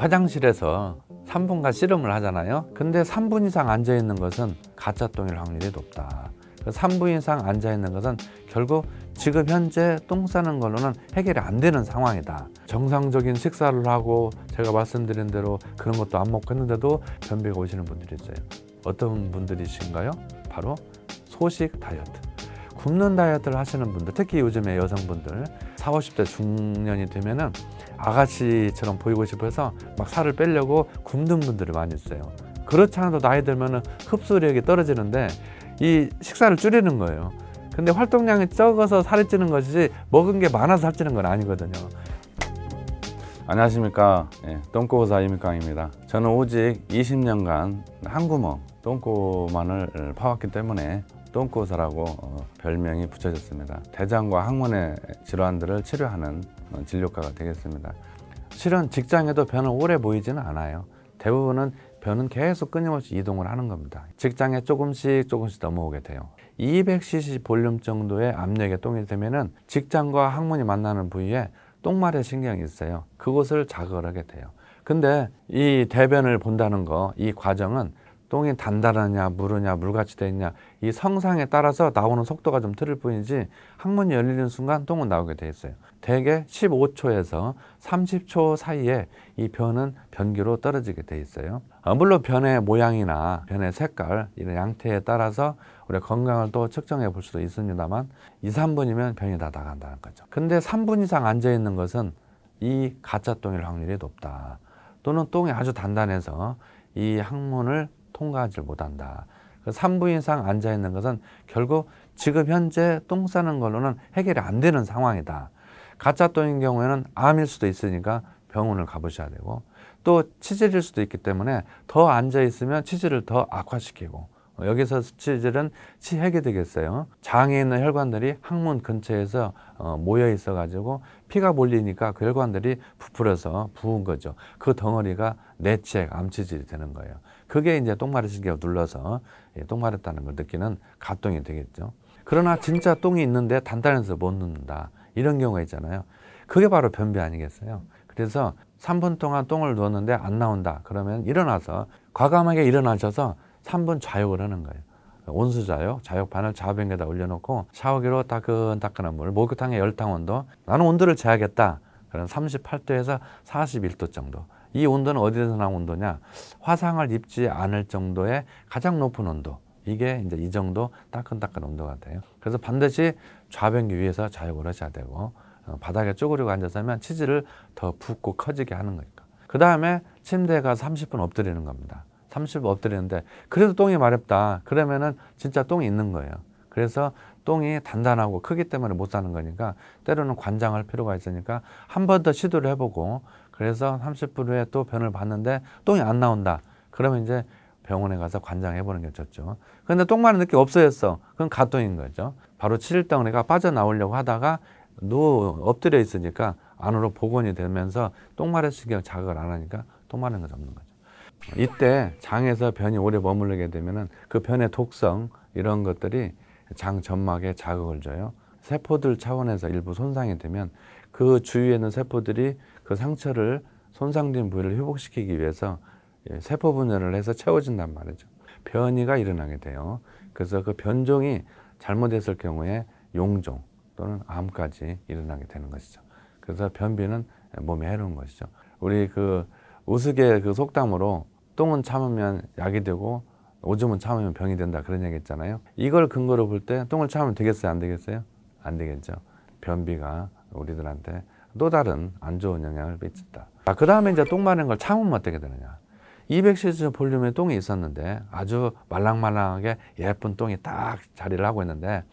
화장실에서 3분간 씨름을 하잖아요 근데 3분 이상 앉아 있는 것은 가짜 똥일 확률이 높다 3분 이상 앉아 있는 것은 결국 지금 현재 똥 싸는 걸로는 해결이 안 되는 상황이다 정상적인 식사를 하고 제가 말씀드린 대로 그런 것도 안 먹고 했는데도 변비가 오시는 분들이 있어요 어떤 분들이신가요? 바로 소식 다이어트 굶는 다이어트를 하시는 분들 특히 요즘에 여성분들 사오십 대 중년이 되면은 아가씨처럼 보이고 싶어서 막 살을 빼려고 굶는 분들이 많이 있어요. 그렇지 않아도 나이 들면은 흡수력이 떨어지는데 이 식사를 줄이는 거예요. 근데 활동량이 적어서 살이 찌는 것이지 먹은 게 많아서 살찌는 건 아니거든요. 안녕하십니까 예, 똥꼬사 이미깡입니다. 저는 오직 20년간 한 구멍 똥꼬만을 어, 파왔기 때문에 똥꼬사라고 어, 별명이 붙여졌습니다. 대장과 항문의 질환들을 치료하는 어, 진료과가 되겠습니다. 실은 직장에도 변은 오래 보이지는 않아요. 대부분은 변은 계속 끊임없이 이동을 하는 겁니다. 직장에 조금씩 조금씩 넘어오게 돼요. 200cc 볼륨 정도의 압력의 똥이 되면 직장과 항문이 만나는 부위에 똥말의 신경이 있어요. 그곳을 자극을 하게 돼요. 근데 이 대변을 본다는 거, 이 과정은 똥이 단단하냐 무르냐 물같이 되어 있냐 이 성상에 따라서 나오는 속도가 좀 틀릴 뿐이지 항문이 열리는 순간 똥은 나오게 돼 있어요. 대개 15초에서 30초 사이에 이 변은 변기로 떨어지게 돼 있어요. 어, 물론 변의 모양이나 변의 색깔 이런 양태에 따라서 우리 건강을 또 측정해 볼 수도 있습니다만 2, 3분이면 변이 다 나간다는 거죠. 근데 3분 이상 앉아 있는 것은 이 가짜 똥일 확률이 높다. 또는 똥이 아주 단단해서 이 항문을 통과하지 못한다. 그 3부 이상 앉아있는 것은 결국 지금 현재 똥 싸는 걸로는 해결이 안 되는 상황이다. 가짜 똥인 경우에는 암일 수도 있으니까 병원을 가보셔야 되고 또 치질일 수도 있기 때문에 더 앉아있으면 치질을 더 악화시키고 어, 여기서 치질은 치핵이 되겠어요. 장에 있는 혈관들이 항문 근처에서 어, 모여 있어 가지고 피가 몰리니까 그 혈관들이 부풀어서 부은 거죠. 그 덩어리가 내치핵, 암치질이 되는 거예요. 그게 이제 똥마르시기 눌러서 예, 똥마렸다는 걸 느끼는 갑동이 되겠죠. 그러나 진짜 똥이 있는데 단단해서 못 넣는다. 이런 경우가 있잖아요. 그게 바로 변비 아니겠어요? 그래서 3분 동안 똥을 넣었는데 안 나온다. 그러면 일어나서 과감하게 일어나셔서 3분 좌욕을 하는 거예요. 온수 좌욕, 좌욕판을 좌변기에다 올려놓고 샤워기로 따끈따끈한 물, 목욕탕의 열탕 온도, 나는 온도를 재야겠다. 그런 38도에서 41도 정도. 이 온도는 어디에서 나온 온도냐? 화상을 입지 않을 정도의 가장 높은 온도. 이게 이제 이 정도 따끈따끈 온도가 돼요. 그래서 반드시 좌변기 위에서 좌욕을 하셔야 되고 어, 바닥에 쪼그리고 앉아서면 치질을 더 붓고 커지게 하는 거니까. 그 다음에 침대에 가서 30분 엎드리는 겁니다. 30분 엎드리는데 그래도 똥이 마렵다. 그러면은 진짜 똥이 있는 거예요. 그래서 똥이 단단하고 크기 때문에 못 사는 거니까 때로는 관장할 필요가 있으니까 한 번 더 시도를 해보고 그래서 30분 후에 또 변을 봤는데 똥이 안 나온다. 그러면 이제 병원에 가서 관장해보는 게 좋죠. 그런데 똥만 늦게 없어졌어. 그건 가똥인 거죠. 바로 7일 동안 애가 빠져나오려고 하다가 누 엎드려 있으니까 안으로 복원이 되면서 똥마른 신경 자극을 안 하니까 똥마른 것이 없는 거죠. 이때 장에서 변이 오래 머무르게 되면은 그 변의 독성 이런 것들이 장 점막에 자극을 줘요. 세포들 차원에서 일부 손상이 되면 그 주위에 있는 세포들이 그 상처를 손상된 부위를 회복시키기 위해서 예, 세포 분열을 해서 채워진단 말이죠. 변이가 일어나게 돼요. 그래서 그 변종이 잘못했을 경우에 용종 또는 암까지 일어나게 되는 것이죠. 그래서 변비는 예, 몸에 해로운 것이죠. 우리 그 우스개 그 속담으로 똥은 참으면 약이 되고 오줌은 참으면 병이 된다 그런 얘기 했잖아요. 이걸 근거로 볼 때 똥을 참으면 되겠어요? 안 되겠어요? 안 되겠죠. 변비가 우리들한테 또 다른 안 좋은 영향을 미친다. 자, 아, 그 다음에 이제 똥 마른 걸 참으면 어떻게 되느냐. 200cc 볼륨의 똥이 있었는데 아주 말랑말랑하게 예쁜 똥이 딱 자리를 하고 있는데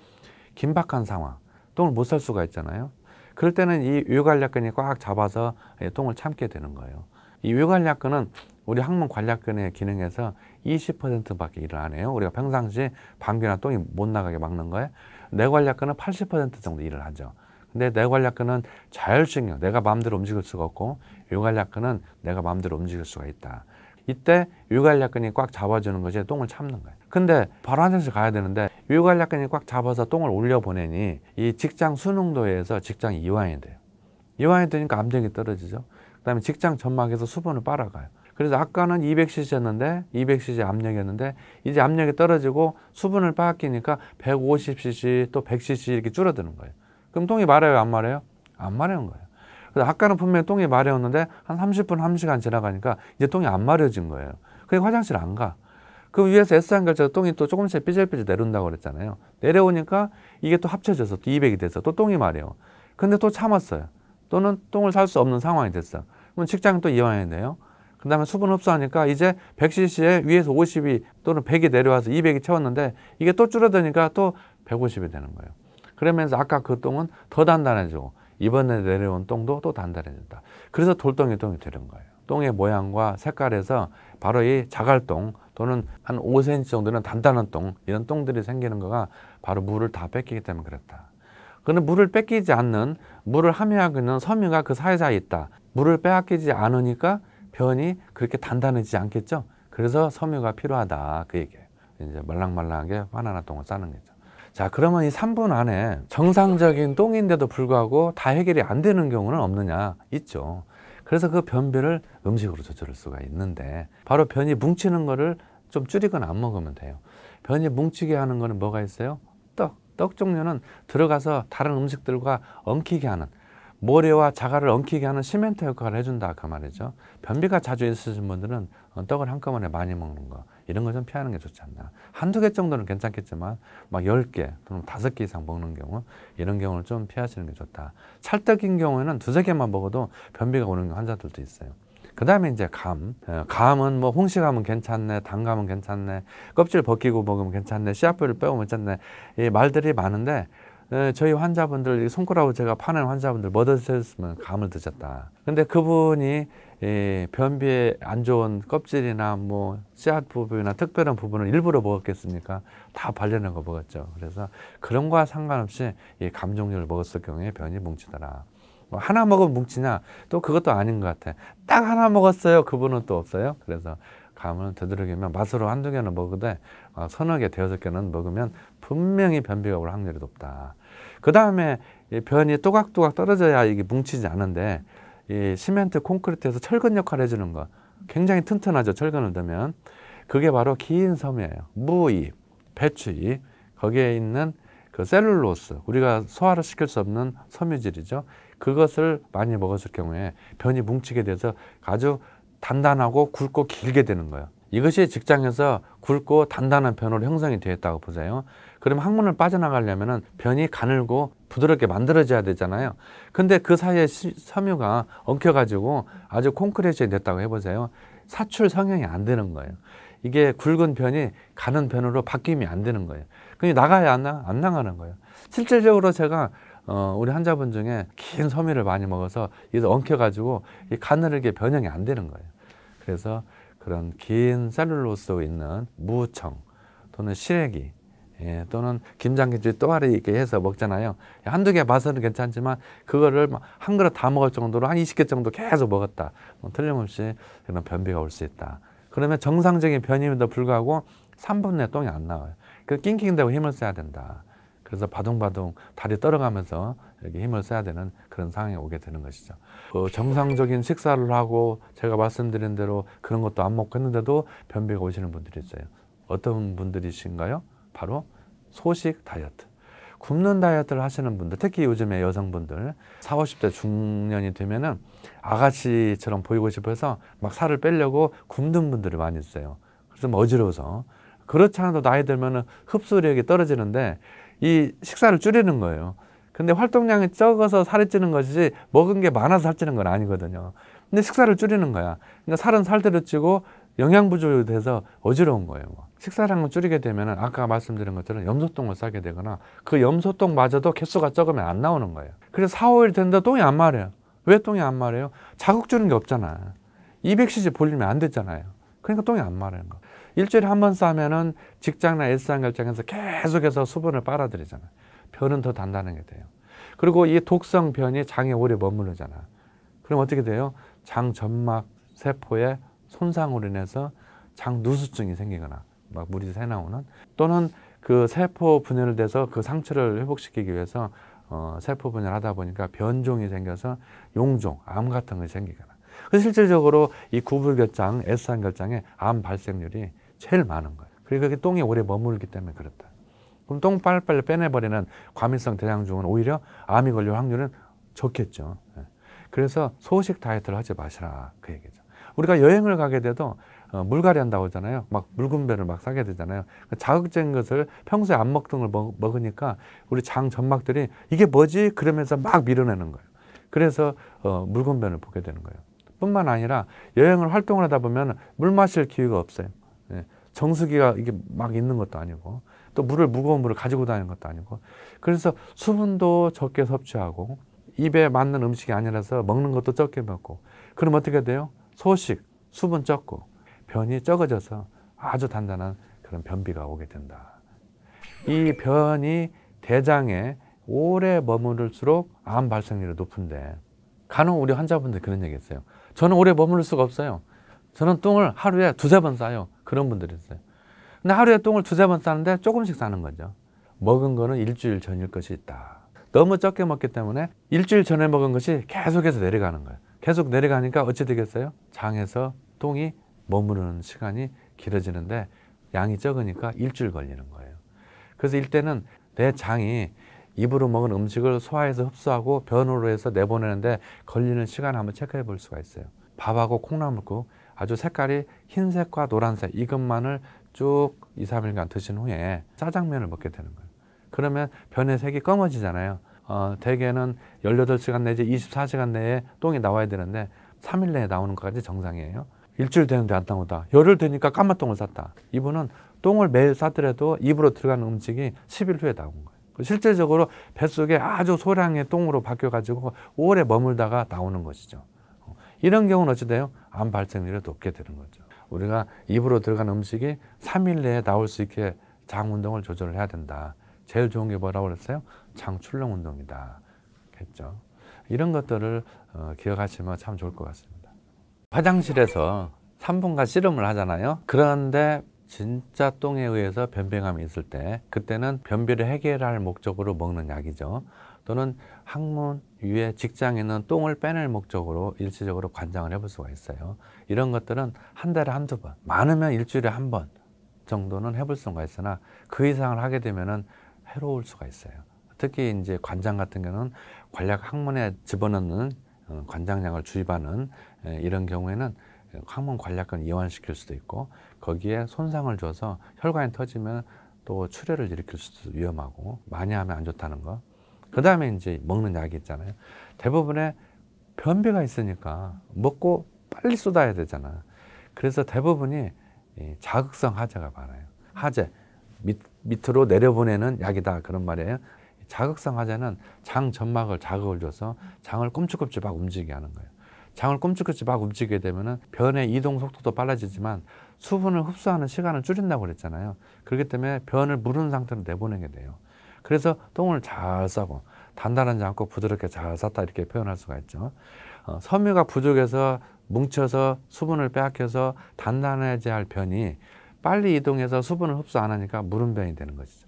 긴박한 상황, 똥을 못 살 수가 있잖아요. 그럴 때는 이 위관략근이 꽉 잡아서 똥을 참게 되는 거예요. 이 위관략근은 우리 항문 관략근의 기능에서 20%밖에 일을 안 해요. 우리가 평상시 방귀나 똥이 못 나가게 막는 거예요. 내관략근은 80% 정도 일을 하죠. 근데 내관략근은 자율이에요 내가 마음대로 움직일 수가 없고 유관략근은 내가 마음대로 움직일 수가 있다. 이때 유관략근이 꽉 잡아주는 것이 똥을 참는 거예요. 근데 바로 화장실 가야 되는데 유관략근이 꽉 잡아서 똥을 올려보내니 이 직장 수능도에서 직장 이완이 돼요. 이완이 되니까 암벽이 떨어지죠. 그 다음에 직장 점막에서 수분을 빨아가요. 그래서 아까는 200cc였는데 200cc 압력이었는데 이제 압력이 떨어지고 수분을 빠기니까 150cc 또 100cc 이렇게 줄어드는 거예요. 그럼 똥이 마려요? 안 마려요? 안 마려운 거예요. 그래서 아까는 분명히 똥이 마려웠는데 한 30분, 1시간 지나가니까 이제 똥이 안 마려진 거예요. 그게 화장실 안 가. 그 위에서 S한 결제가 똥이 또 조금씩 삐질삐질 내려다고 그랬잖아요. 내려오니까 이게 또 합쳐져서 또 200이 돼서 또 똥이 마려워. 근데 또 참았어요. 또는 똥을 살 수 없는 상황이 됐어. 그럼 직장또 이완이 돼요. 그 다음에 수분 흡수하니까 이제 100cc에 위에서 50이 또는 100이 내려와서 200이 채웠는데 이게 또 줄어드니까 또 150이 되는 거예요. 그러면서 아까 그 똥은 더 단단해지고 이번에 내려온 똥도 또 단단해진다. 그래서 돌덩이 똥이 되는 거예요. 똥의 모양과 색깔에서 바로 이 자갈똥 또는 한 5cm 정도는 단단한 똥 이런 똥들이 생기는 거가 바로 물을 다 뺏기기 때문에 그렇다. 그는 물을 뺏기지 않는 물을 함유하고 있는 섬유가 그사이사이 있다. 물을 빼앗기지 않으니까 변이 그렇게 단단해지지 않겠죠. 그래서 섬유가 필요하다 그 얘기예요. 이제 말랑말랑하게 바나나 똥을 싸는 거죠. 자 그러면 이 3분 안에 정상적인 똥인데도 불구하고 다 해결이 안 되는 경우는 없느냐 있죠 그래서 그 변비를 음식으로 조절할 수가 있는데 바로 변이 뭉치는 거를 좀 줄이거나 안 먹으면 돼요 변이 뭉치게 하는 거는 뭐가 있어요? 떡! 떡 종류는 들어가서 다른 음식들과 엉키게 하는 모래와 자갈을 엉키게 하는 시멘트 역할을 해준다 그 말이죠 변비가 자주 있으신 분들은 어, 떡을 한꺼번에 많이 먹는 거 이런 걸좀 피하는 게 좋지 않나. 한두 개 정도는 괜찮겠지만 막열개 또는 다섯 개 이상 먹는 경우 이런 경우는 좀 피하시는 게 좋다. 찰떡인 경우에는 두세 개만 먹어도 변비가 오는 환자들도 있어요. 그 다음에 이제 감. 어, 감은 뭐 홍시감은 괜찮네, 단감은 괜찮네, 껍질 벗기고 먹으면 괜찮네, 씨앗뿌리를 빼고 괜찮네. 이 말들이 많은데 어, 저희 환자분들, 손가락으로 제가 파는 환자분들 뭐 드셨으면 감을 드셨다. 근데 그분이 예, 변비에 안 좋은 껍질이나 뭐 씨앗 부분이나 특별한 부분을 일부러 먹었겠습니까? 다 발려낸 거 먹었죠. 그래서 그런 거와 상관없이 이 감종류를 먹었을 경우에 변이 뭉치더라. 뭐 하나 먹으면 뭉치냐? 또 그것도 아닌 것 같아. 딱 하나 먹었어요. 그분은 또 없어요. 그래서 감은 되도록이면 맛으로 한두 개는 먹으되 어, 서너 개, 대여섯 개는 먹으면 분명히 변비가 올 확률이 높다. 그 다음에 변이 또각또각 떨어져야 이게 뭉치지 않은데 이 시멘트 콘크리트에서 철근 역할을 해주는 거 굉장히 튼튼하죠 철근을 넣으면 그게 바로 긴섬유예요 무잎 배추잎 거기에 있는 그 셀룰로스 우리가 소화를 시킬 수 없는 섬유질이죠 그것을 많이 먹었을 경우에 변이 뭉치게 돼서 아주 단단하고 굵고 길게 되는 거예요 이것이 직장에서 굵고 단단한 변으로 형성이 되었다고 보세요 그럼 항문을 빠져나가려면 변이 가늘고 부드럽게 만들어져야 되잖아요. 근데 그 사이에 시, 섬유가 엉켜가지고 아주 콘크리트에 됐다고 해보세요. 사출 성형이 안 되는 거예요. 이게 굵은 변이 가는 변으로 바뀌면 안 되는 거예요. 그냥 나가야 안, 나, 안 나가는 거예요. 실질적으로 제가 어, 우리 환자분 중에 긴 섬유를 많이 먹어서 이거 엉켜가지고 이 가늘게 변형이 안 되는 거예요. 그래서 그런 긴 셀룰로스 있는 무청 또는 시래기 예, 또는 김장김치 또아리 이렇게 해서 먹잖아요. 한두 개 봐서는 괜찮지만 그거를 뭐 한 그릇 다 먹을 정도로 한 20개 정도 계속 먹었다. 뭐 틀림없이 그런 변비가 올 수 있다. 그러면 정상적인 변임에도 불구하고 3분 내 똥이 안 나와요. 그 낑낑대고 힘을 써야 된다. 그래서 바둥바둥 다리 떨어가면서 이렇게 힘을 써야 되는 그런 상황에 오게 되는 것이죠. 그 정상적인 식사를 하고 제가 말씀드린 대로 그런 것도 안 먹고 했는데도 변비가 오시는 분들이 있어요. 어떤 분들이신가요? 바로 소식 다이어트. 굶는 다이어트를 하시는 분들, 특히 요즘에 여성분들, 40, 50대 중년이 되면은 아가씨처럼 보이고 싶어서 막 살을 빼려고 굶는 분들이 많이 있어요. 그래서 뭐 어지러워서. 그렇지 않아도 나이 들면은 흡수력이 떨어지는데 이 식사를 줄이는 거예요. 근데 활동량이 적어서 살이 찌는 것이지 먹은 게 많아서 살찌는 건 아니거든요. 근데 식사를 줄이는 거야. 그러니까 살은 살대로 찌고 영양 부족이 돼서 어지러운 거예요. 뭐. 식사량을 줄이게 되면 아까 말씀드린 것처럼 염소똥을 싸게 되거나 그 염소똥마저도 개수가 적으면 안 나오는 거예요. 그래서 4, 5일 된다 똥이 안 마려요. 왜 똥이 안 마려요? 자극 주는 게 없잖아. 200cc 볼륨이 안 됐잖아요. 그러니까 똥이 안마려는 거. 일주일에 한 번 싸면은 직장이나 일상결정에서 계속해서 수분을 빨아들이잖아요. 변은 더 단단하게 돼요. 그리고 이 독성 변이 장에 오래 머무르잖아. 그럼 어떻게 돼요? 장 점막 세포에 손상으로 인해서 장 누수증이 생기거나 막 물이 새 나오는 또는 그 세포 분열돼서 그 상처를 회복시키기 위해서 어, 세포 분열하다 보니까 변종이 생겨서 용종, 암 같은 것이 생기거나 그 실질적으로 이 구불결장, S산 결장의 암 발생률이 제일 많은 거예요. 그리고 그 똥이 오래 머물기 때문에 그렇다. 그럼 똥 빨리빨리 빼내버리는 과민성 대장종은 오히려 암이 걸릴 확률은 적겠죠. 예. 그래서 소식 다이어트를 하지 마시라 그 얘기죠. 우리가 여행을 가게 돼도 어, 물갈이 한다고 하잖아요. 막 묽은 배를 막 싸게 되잖아요. 그 자극적인 것을 평소에 안 먹던 걸 먹, 먹으니까 우리 장 점막들이 이게 뭐지? 그러면서 막 밀어내는 거예요. 그래서 어, 묽은 변을 보게 되는 거예요. 뿐만 아니라 여행을 활동을 하다 보면 물 마실 기회가 없어요. 예. 정수기가 이게 막 있는 것도 아니고 또 물을 무거운 물을 가지고 다니는 것도 아니고 그래서 수분도 적게 섭취하고 입에 맞는 음식이 아니라서 먹는 것도 적게 먹고 그럼 어떻게 돼요? 소식, 수분 적고 변이 적어져서 아주 단단한 그런 변비가 오게 된다. 이 변이 대장에 오래 머무를수록 암 발생률이 높은데 간혹 우리 환자분들 그런 얘기 했어요. 저는 오래 머무를 수가 없어요. 저는 똥을 하루에 두세 번 싸요. 그런 분들이 있어요. 근데 하루에 똥을 두세 번 싸는데 조금씩 싸는 거죠. 먹은 거는 일주일 전일 것이 있다. 너무 적게 먹기 때문에 일주일 전에 먹은 것이 계속해서 내려가는 거예요. 계속 내려가니까 어찌 되겠어요? 장에서 똥이 머무르는 시간이 길어지는데 양이 적으니까 일주일 걸리는 거예요. 그래서 이때는내 장이 입으로 먹은 음식을 소화해서 흡수하고 변으로 해서 내보내는데 걸리는 시간 한번 체크해 볼 수가 있어요. 밥하고 콩나물국 아주 색깔이 흰색과 노란색 이것만을 쭉 2, 3일간 드신 후에 짜장면을 먹게 되는 거예요. 그러면 변의 색이 검어지잖아요. 어, 대개는 18시간 내지 24시간 내에 똥이 나와야 되는데 3일 내에 나오는 것까지 정상이에요. 일주일 되는데 안 나오다. 열흘 되니까 까마똥을 쌌다. 이분은 똥을 매일 싸더라도 입으로 들어가는 음식이 10일 후에 나온 거예요. 그 실제적으로 뱃속에 아주 소량의 똥으로 바뀌어가지고 오래 머물다가 나오는 것이죠. 어, 이런 경우는 어찌 돼요? 암 발생률이 높게 되는 거죠. 우리가 입으로 들어간 음식이 3일 내에 나올 수 있게 장 운동을 조절을 해야 된다. 제일 좋은 게 뭐라고 그랬어요? 장출렁 운동이다. 했죠. 이런 것들을 어, 기억하시면 참 좋을 것 같습니다. 화장실에서 3분간 씨름을 하잖아요. 그런데 진짜 똥에 의해서 변비감이 있을 때 그때는 변비를 해결할 목적으로 먹는 약이죠. 또는 항문 위에 직장에 있는 똥을 빼낼 목적으로 일시적으로 관장을 해볼 수가 있어요. 이런 것들은 한 달에 한두 번, 많으면 일주일에 한 번 정도는 해볼 수가 있으나 그 이상을 하게 되면 해로울 수가 있어요. 특히 이제 관장 같은 경우는 관략 항문에 집어넣는 어, 관장약을 주입하는 이런 경우에는 항문 관략근 이완시킬 수도 있고 거기에 손상을 줘서 혈관이 터지면 또 출혈을 일으킬 수도 위험하고 많이 하면 안 좋다는 거. 그 다음에 이제 먹는 약이 있잖아요. 대부분의 변비가 있으니까 먹고 빨리 쏟아야 되잖아. 요 그래서 대부분이 자극성 하재가 많아요. 하재, 밑 밑으로 내려보내는 약이다 그런 말이에요. 자극성 화재는 장 점막을 자극을 줘서 장을 꼼쭉꼼쭉 움직이게 하는 거예요. 장을 꼼쭉꼼쭉 움직이게 되면은 변의 이동 속도도 빨라지지만 수분을 흡수하는 시간을 줄인다고 그랬잖아요. 그렇기 때문에 변을 무른 상태로 내보내게 돼요. 그래서 똥을 잘 싸고 단단한지 않고 부드럽게 잘 쌌다 이렇게 표현할 수가 있죠. 어, 섬유가 부족해서 뭉쳐서 수분을 빼앗겨서 단단해져야 할 변이 빨리 이동해서 수분을 흡수 안 하니까 물름변이 되는 것이죠.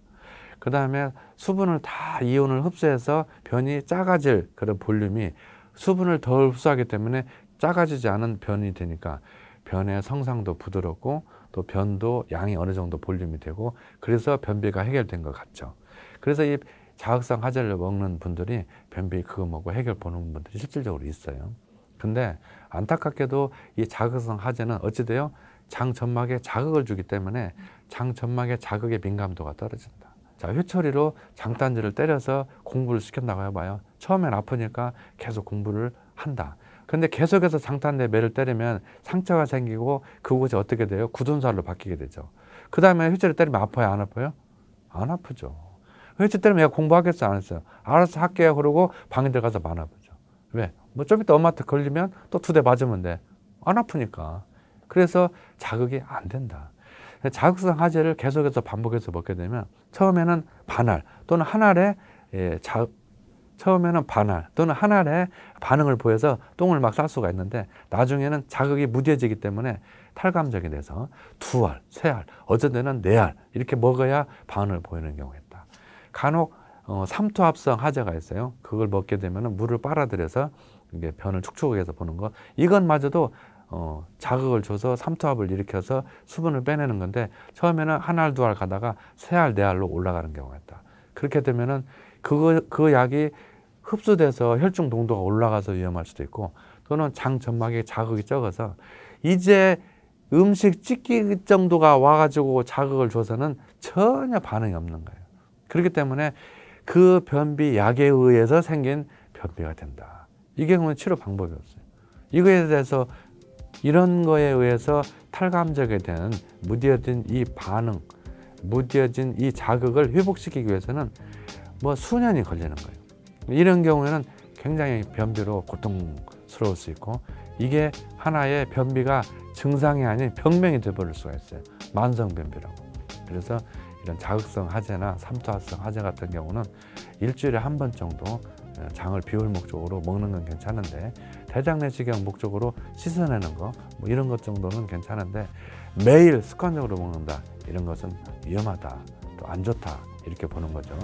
그 다음에 수분을 다 이온을 흡수해서 변이 작아질 그런 볼륨이 수분을 덜 흡수하기 때문에 작아지지 않은 변이 되니까 변의 성상도 부드럽고 또 변도 양이 어느 정도 볼륨이 되고 그래서 변비가 해결된 것 같죠. 그래서 이 자극성 화제를 먹는 분들이 변비 그거 먹고 해결 보는 분들이 실질적으로 있어요. 근데 안타깝게도 이 자극성 화제는 어찌돼요? 장 점막에 자극을 주기 때문에 장 점막의 자극의 민감도가 떨어진다. 자, 회처리로 장단지를 때려서 공부를 시켜 나가야 봐요. 처음엔 아프니까 계속 공부를 한다. 근데 계속해서 장탄대 매를 때리면 상처가 생기고 그곳이 어떻게 돼요? 굳은살로 바뀌게 되죠. 그 다음에 회처리 때리면 아파요? 안 아파요? 안 아프죠. 회처리 때리면 얘가 공부하겠어? 안 했어요? 알아서 할게요. 그러고 방에 들어가서 만아보죠 왜? 뭐좀 이따 엄마한테 걸리면 또 두 대 맞으면 돼. 안 아프니까. 그래서 자극이 안 된다. 자극성 화제를 계속해서 반복해서 먹게 되면 처음에는 반할 또는 한 알에 예, 자, 처음에는 반알 또는 한 알에 반응을 보여서 똥을 막 쌀 수가 있는데 나중에는 자극이 무뎌지기 때문에 탈감적이 돼서 두 알, 세 알, 어쩐 때는 네알 이렇게 먹어야 반응을 보이는 경우가 있다. 간혹 어, 삼투합성 화제가 있어요. 그걸 먹게 되면 물을 빨아들여서 이게 변을 축축 해서 보는 거. 이것마저도 어, 자극을 줘서 삼투압을 일으켜서 수분을 빼내는 건데 처음에는 한 알, 두 알 가다가 세 알, 네 알로 올라가는 경우가 있다. 그렇게 되면은 그거, 그 약이 흡수돼서 혈중 농도가 올라가서 위험할 수도 있고 또는 장 점막에 자극이 적어서 이제 음식 찢기 정도가 와가지고 자극을 줘서는 전혀 반응이 없는 거예요. 그렇기 때문에 그 변비 약에 의해서 생긴 변비가 된다. 이 경우는 치료 방법이 없어요. 이거에 대해서 이런 거에 의해서 탈감적에 대한 무뎌진 이 반응, 무뎌진 이 자극을 회복시키기 위해서는 뭐 수년이 걸리는 거예요. 이런 경우에는 굉장히 변비로 고통스러울 수 있고 이게 하나의 변비가 증상이 아닌 병명이 되버릴 수가 있어요. 만성 변비라고. 그래서 이런 자극성 화재나 삼투화성 화재 같은 경우는 일주일에 한 번 정도 어, 장을 비울 목적으로 먹는 건 괜찮은데 대장 내시경 목적으로 씻어내는 거 뭐 이런 것 정도는 괜찮은데 매일 습관적으로 먹는다 이런 것은 위험하다 또 안 좋다 이렇게 보는 거죠.